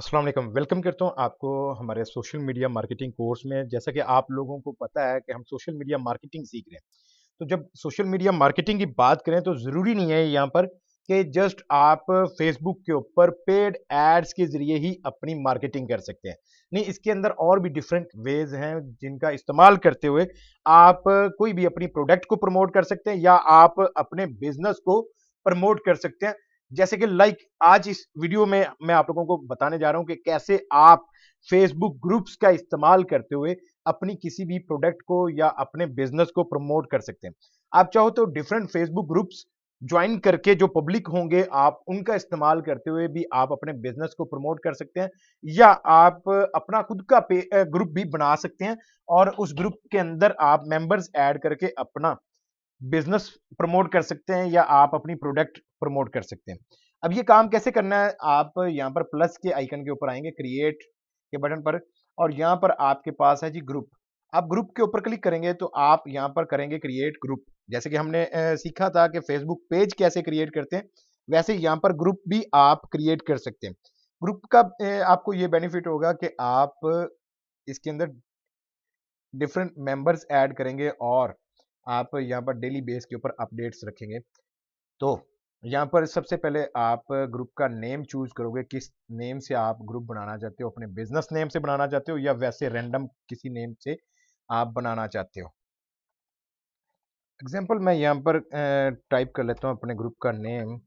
अस्सलाम वालेकुम वेलकम करता हूँ आपको हमारे सोशल मीडिया मार्केटिंग कोर्स में जैसा कि आप लोगों को पता है कि हम सोशल मीडिया मार्केटिंग सीख रहे हैं तो जब सोशल मीडिया मार्केटिंग की बात करें तो ज़रूरी नहीं है यहाँ पर कि जस्ट आप फेसबुक के ऊपर पेड एड्स के ज़रिए ही अपनी मार्केटिंग कर सकते हैं नहीं इसके अंदर और भी डिफरेंट वेज हैं जिनका इस्तेमाल करते हुए आप कोई भी अपनी प्रोडक्ट को प्रमोट कर सकते हैं या आप अपने बिजनेस को प्रमोट कर सकते हैं जैसे कि लाइक आज इस वीडियो में मैं आप लोगों को बताने जा रहा हूं कि कैसे आप फेसबुक ग्रुप्स का इस्तेमाल करते हुए अपनी किसी भी प्रोडक्ट को या अपने बिजनेस को प्रमोट कर सकते हैं आप चाहो तो डिफरेंट फेसबुक ग्रुप्स ज्वाइन करके जो पब्लिक होंगे आप उनका इस्तेमाल करते हुए भी आप अपने बिजनेस को प्रमोट कर सकते हैं या आप अपना खुद का ग्रुप भी बना सकते हैं और उस ग्रुप के अंदर आप मेंबर्स ऐड करके अपना बिजनेस प्रमोट कर सकते हैं या आप अपनी प्रोडक्ट प्रमोट कर सकते हैं अब ये काम कैसे करना है आप यहाँ पर प्लस के आइकन के ऊपर आएंगे क्रिएट के बटन पर और यहाँ पर आपके पास है जी ग्रुप आप ग्रुप के ऊपर क्लिक करेंगे तो आप यहाँ पर करेंगे क्रिएट ग्रुप जैसे कि हमने सीखा था कि फेसबुक पेज कैसे क्रिएट करते हैं वैसे यहाँ पर ग्रुप भी आप क्रिएट कर सकते हैं ग्रुप का आपको ये बेनिफिट होगा कि आप इसके अंदर डिफरेंट मेंबर्स ऐड करेंगे और आप यहाँ पर डेली बेस के ऊपर अपडेट्स रखेंगे तो यहाँ पर सबसे पहले आप ग्रुप का नेम चूज करोगे किस नेम से आप ग्रुप बनाना चाहते हो अपने बिजनेस नेम से बनाना चाहते हो या वैसे रेंडम किसी नेम से आप बनाना चाहते हो एग्जाम्पल मैं यहाँ पर टाइप कर लेता हूँ अपने ग्रुप का नेम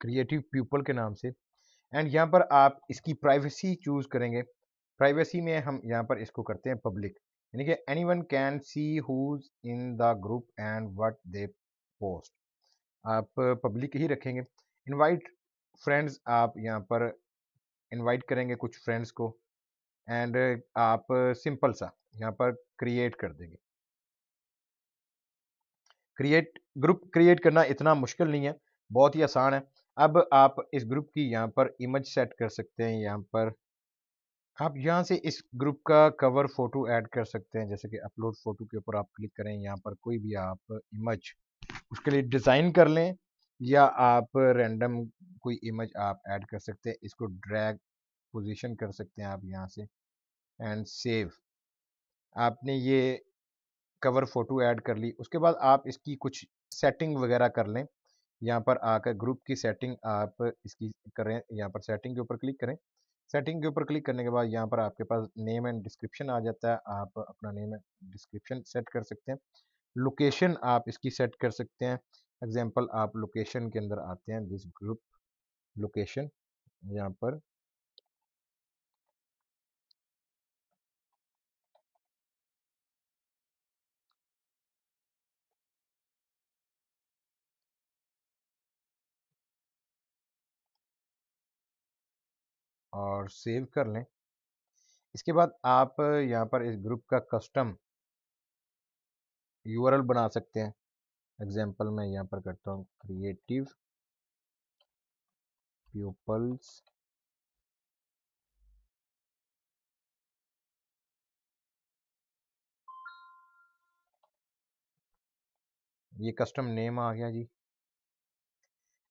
क्रिएटिव पीपल के नाम से एंड यहाँ पर आप इसकी प्राइवेसी चूज करेंगे प्राइवेसी में हम यहाँ पर इसको करते हैं पब्लिक यानी कि anyone can see who's in the group and what they post आप पब्लिक ही रखेंगे इनवाइट फ्रेंड्स आप यहाँ पर इनवाइट करेंगे कुछ फ्रेंड्स को एंड आप सिंपल सा यहाँ पर क्रिएट कर देंगे क्रिएट ग्रुप क्रिएट करना इतना मुश्किल नहीं है बहुत ही आसान है अब आप इस ग्रुप की यहाँ पर इमेज सेट कर सकते हैं यहाँ पर आप यहाँ से इस ग्रुप का कवर फोटो ऐड कर सकते हैं जैसे कि अपलोड फोटो के ऊपर आप क्लिक करें यहाँ पर कोई भी आप इमेज उसके लिए डिज़ाइन कर लें या आप रैंडम कोई इमेज आप ऐड कर सकते हैं इसको ड्रैग पोजीशन कर सकते हैं आप यहाँ से एंड सेव आपने ये कवर फोटो ऐड कर ली उसके बाद आप इसकी कुछ सेटिंग वगैरह कर लें यहाँ पर आकर ग्रुप की सेटिंग आप इसकी करें यहाँ पर सेटिंग के ऊपर क्लिक करें सेटिंग के ऊपर क्लिक करने के बाद यहाँ पर आपके पास नेम एंड डिस्क्रिप्शन आ जाता है आप अपना नेम एंड डिस्क्रिप्शन सेट कर सकते हैं लोकेशन आप इसकी सेट कर सकते हैं एग्जाम्पल आप लोकेशन के अंदर आते हैं दिस ग्रुप लोकेशन यहाँ पर और सेव कर लें इसके बाद आप यहाँ पर इस ग्रुप का कस्टम यू बना सकते हैं एग्जाम्पल मैं यहाँ पर करता हूँ क्रिएटिव प्यूपल्स ये कस्टम नेम आ गया जी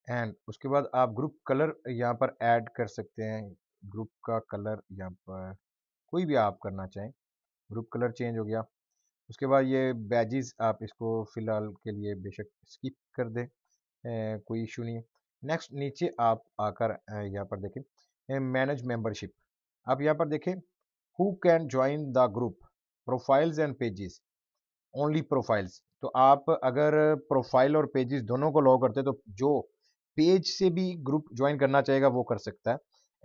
एंड उसके बाद आप ग्रुप कलर यहाँ पर ऐड कर सकते हैं ग्रुप का कलर यहाँ पर कोई भी आप करना चाहें ग्रुप कलर चेंज हो गया उसके बाद ये बैजेस आप इसको फ़िलहाल के लिए बेशक स्किप कर दें कोई इशू नहीं नेक्स्ट नीचे आप आकर यहाँ पर देखें मैनेज मेंबरशिप आप यहाँ पर देखें who can join the group profiles and pages only profiles तो आप अगर प्रोफाइल और पेजेस दोनों को लॉ करते हैं तो जो पेज से भी ग्रुप ज्वाइन करना चाहेगा वो कर सकता है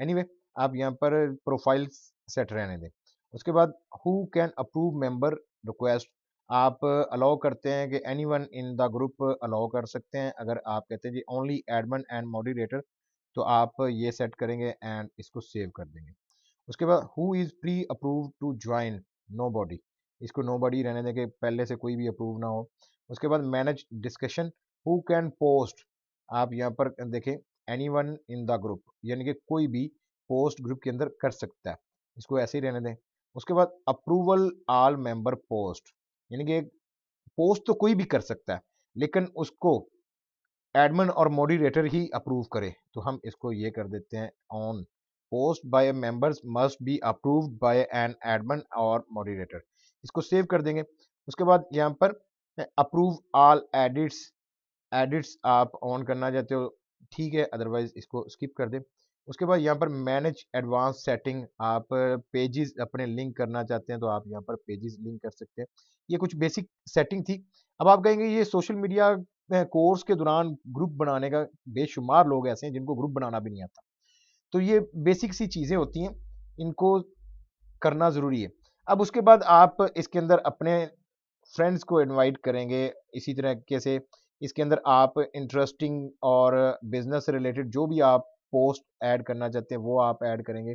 एनीवे anyway, आप यहाँ पर प्रोफाइल सेट रहने दें उसके बाद who can approve member request आप अलाउ करते हैं कि anyone in the group allow कर सकते हैं अगर आप कहते हैं जी ओनली एडमन एंड मॉडरेटर तो आप ये सेट करेंगे एंड इसको सेव कर देंगे उसके बाद who is pre approve to join nobody इसको नो बॉडी रहने दें कि पहले से कोई भी अप्रूव ना हो उसके बाद manage discussion who can post आप यहाँ पर देखें anyone in the group यानी कि कोई भी पोस्ट ग्रुप के अंदर कर सकता है इसको ऐसे ही रहने दें उसके बाद अप्रूवल आल मेंबर पोस्ट यानी कि पोस्ट तो कोई भी कर सकता है लेकिन उसको एडमिन और मॉडरेटर ही अप्रूव करे तो हम इसको ये कर देते हैं on post by members must be approved by an admin और मॉडरेटर इसको सेव कर देंगे उसके बाद यहाँ पर अप्रूव आल एडिट्स एडिट्स आप ऑन करना चाहते हो ठीक है अदरवाइज इसको स्किप कर दें उसके बाद यहाँ पर मैनेज एडवांस सेटिंग आप पेजेस अपने लिंक करना चाहते हैं तो आप यहाँ पर पेजेस लिंक कर सकते हैं ये कुछ बेसिक सेटिंग थी अब आप कहेंगे ये सोशल मीडिया कोर्स के दौरान ग्रुप बनाने का बेशुमार लोग ऐसे हैं जिनको ग्रुप बनाना भी नहीं आता तो ये बेसिक सी चीज़ें होती हैं इनको करना ज़रूरी है अब उसके बाद आप इसके अंदर अपने फ्रेंड्स को इन्वाइट करेंगे इसी तरीके से इसके अंदर आप इंटरेस्टिंग और बिजनेस रिलेटेड जो भी आप पोस्ट ऐड करना चाहते हैं वो आप ऐड करेंगे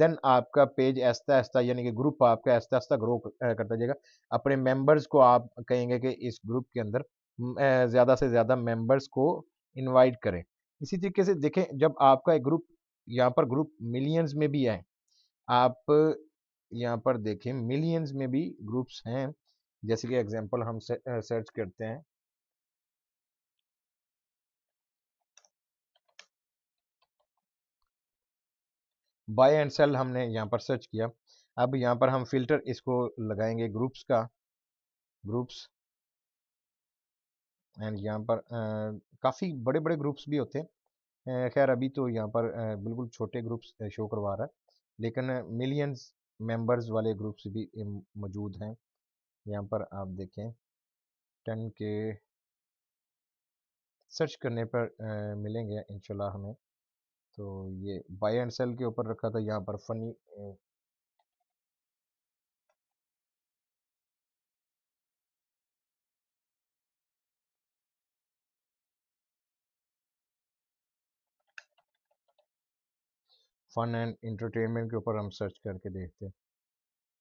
देन आपका पेज ऐसा ऐसा यानी कि ग्रुप आपका ऐसा ऐसा ग्रो करता जाएगा अपने मेंबर्स को आप कहेंगे कि इस ग्रुप के अंदर ज़्यादा से ज़्यादा मेंबर्स को इनवाइट करें इसी तरीके से देखें जब आपका एक ग्रुप यहाँ पर ग्रुप मिलियंस में भी है आप यहाँ पर देखें मिलियंस में भी ग्रुप्स हैं जैसे कि एग्जांपल हम सर्च करते हैं बाय एंड सेल हमने यहाँ पर सर्च किया अब यहाँ पर हम फिल्टर इसको लगाएंगे ग्रुप्स का ग्रुप्स एंड यहाँ पर काफ़ी बड़े बड़े ग्रुप्स भी होते हैं खैर अभी तो यहाँ पर बिल्कुल छोटे ग्रुप्स शो करवा रहा है लेकिन मिलियंस मेंबर्स वाले ग्रुप्स भी मौजूद हैं यहाँ पर आप देखें टन के सर्च करने पर आ, मिलेंगे इंशाल्लाह हमें तो ये बाय एंड सेल के ऊपर रखा था यहाँ पर फनी फन एंड इंटरटेनमेंट के ऊपर हम सर्च करके देखते हैं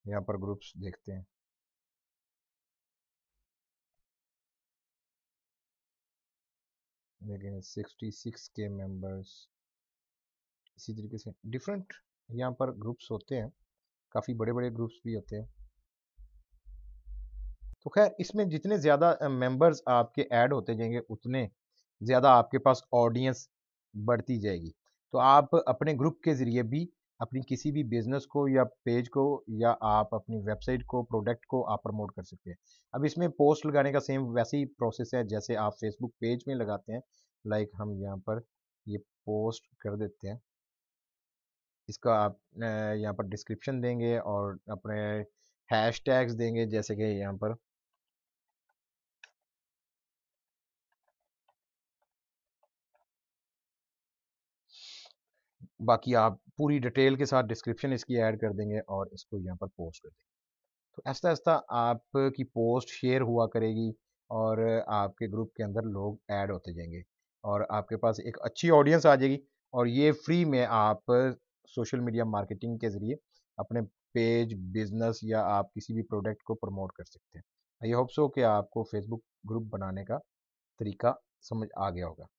यहाँ पर ग्रुप्स देखते हैं लेकिन सिक्सटी सिक्स के मेंबर्स इसी तरीके से डिफरेंट यहाँ पर ग्रुप्स होते हैं काफ़ी बड़े बड़े ग्रुप्स भी होते हैं तो खैर इसमें जितने ज़्यादा मेंबर्स आपके ऐड होते जाएंगे उतने ज़्यादा आपके पास ऑडियंस बढ़ती जाएगी तो आप अपने ग्रुप के ज़रिए भी अपनी किसी भी बिज़नेस को या पेज को या आप अपनी वेबसाइट को प्रोडक्ट को आप प्रमोट कर सकते हैं अब इसमें पोस्ट लगाने का सेम वैसे ही प्रोसेस है जैसे आप फेसबुक पेज में लगाते हैं लाइक हम यहाँ पर ये पोस्ट कर देते हैं इसका आप यहाँ पर डिस्क्रिप्शन देंगे और अपने हैश टैग्स देंगे जैसे कि यहाँ पर बाकी आप पूरी डिटेल के साथ डिस्क्रिप्शन इसकी ऐड कर देंगे और इसको यहाँ पर पोस्ट कर देंगे तो ऐसा ऐसा आपकी पोस्ट शेयर हुआ करेगी और आपके ग्रुप के अंदर लोग ऐड होते जाएंगे और आपके पास एक अच्छी ऑडियंस आ जाएगी और ये फ्री में आप सोशल मीडिया मार्केटिंग के ज़रिए अपने पेज बिजनेस या आप किसी भी प्रोडक्ट को प्रमोट कर सकते हैं आई होप सो कि आपको फेसबुक ग्रुप बनाने का तरीका समझ आ गया होगा